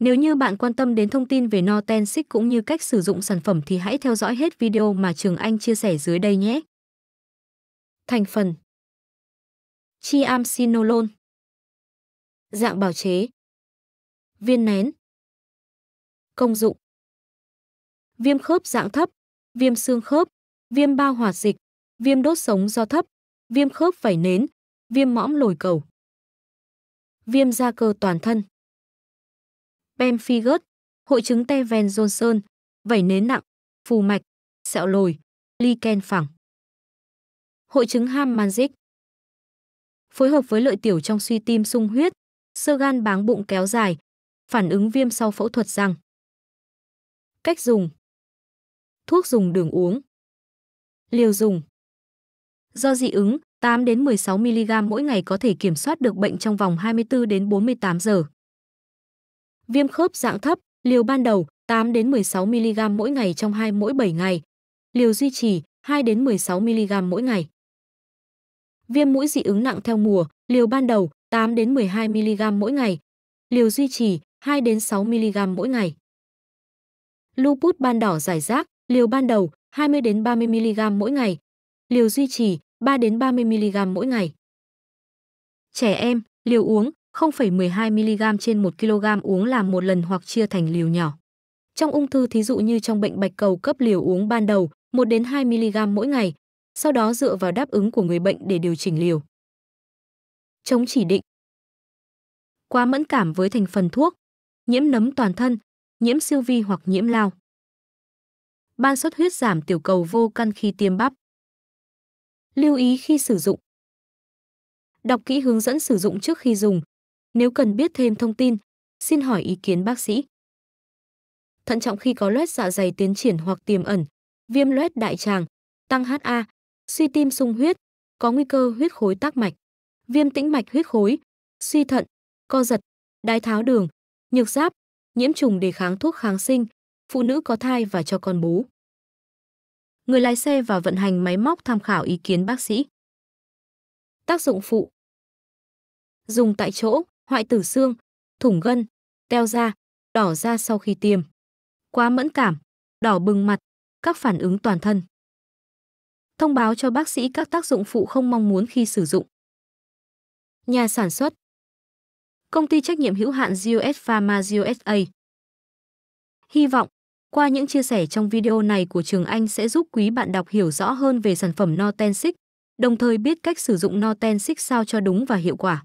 Nếu như bạn quan tâm đến thông tin về Nortensic cũng như cách sử dụng sản phẩm thì hãy theo dõi hết video mà Trường Anh chia sẻ dưới đây nhé. Thành phần Chiamcinolol Dạng bào chế Viên nén Công dụng Viêm khớp dạng thấp, viêm xương khớp, viêm bao hoạt dịch, viêm đốt sống do thấp, viêm khớp vảy nến, viêm mõm lồi cầu. Viêm da cơ toàn thân pemphigus, hội chứng Teven Johnson, vẩy nến nặng, phù mạch, sẹo lồi, lichen phẳng. Hội chứng Hammanzik Phối hợp với lợi tiểu trong suy tim sung huyết, sơ gan báng bụng kéo dài, phản ứng viêm sau phẫu thuật răng. Cách dùng Thuốc dùng đường uống Liều dùng Do dị ứng, 8 đến 16 mg mỗi ngày có thể kiểm soát được bệnh trong vòng 24 đến 48 giờ viêm khớp dạng thấp, liều ban đầu 8 đến 16 mg mỗi ngày trong 2 mỗi 7 ngày. Liều duy trì 2 đến 16 mg mỗi ngày. Viêm mũi dị ứng nặng theo mùa, liều ban đầu 8 đến 12 mg mỗi ngày. Liều duy trì 2 đến 6 mg mỗi ngày. Lupus ban đỏ giải rác, liều ban đầu 20 đến 30 mg mỗi ngày. Liều duy trì 3 đến 30 mg mỗi ngày. Trẻ em, liều uống 0,12mg trên 1 kg uống làm một lần hoặc chia thành liều nhỏ. Trong ung thư thí dụ như trong bệnh bạch cầu cấp liều uống ban đầu 1 đến 2mg mỗi ngày, sau đó dựa vào đáp ứng của người bệnh để điều chỉnh liều. Chống chỉ định Quá mẫn cảm với thành phần thuốc, nhiễm nấm toàn thân, nhiễm siêu vi hoặc nhiễm lao. Ban xuất huyết giảm tiểu cầu vô căn khi tiêm bắp. Lưu ý khi sử dụng Đọc kỹ hướng dẫn sử dụng trước khi dùng, nếu cần biết thêm thông tin, xin hỏi ý kiến bác sĩ. Thận trọng khi có loét dạ dày tiến triển hoặc tiềm ẩn, viêm loét đại tràng, tăng HA, suy tim sung huyết, có nguy cơ huyết khối tắc mạch, viêm tĩnh mạch huyết khối, suy thận, co giật, đái tháo đường, nhược giáp, nhiễm trùng đề kháng thuốc kháng sinh, phụ nữ có thai và cho con bú. Người lái xe và vận hành máy móc tham khảo ý kiến bác sĩ. Tác dụng phụ Dùng tại chỗ, hoại tử xương, thủng gân, teo da, đỏ da sau khi tiêm. Quá mẫn cảm, đỏ bừng mặt, các phản ứng toàn thân. Thông báo cho bác sĩ các tác dụng phụ không mong muốn khi sử dụng. Nhà sản xuất Công ty trách nhiệm hữu hạn GOS Pharma GOSA Hy vọng, qua những chia sẻ trong video này của Trường Anh sẽ giúp quý bạn đọc hiểu rõ hơn về sản phẩm Notensic, đồng thời biết cách sử dụng Notensic sao cho đúng và hiệu quả.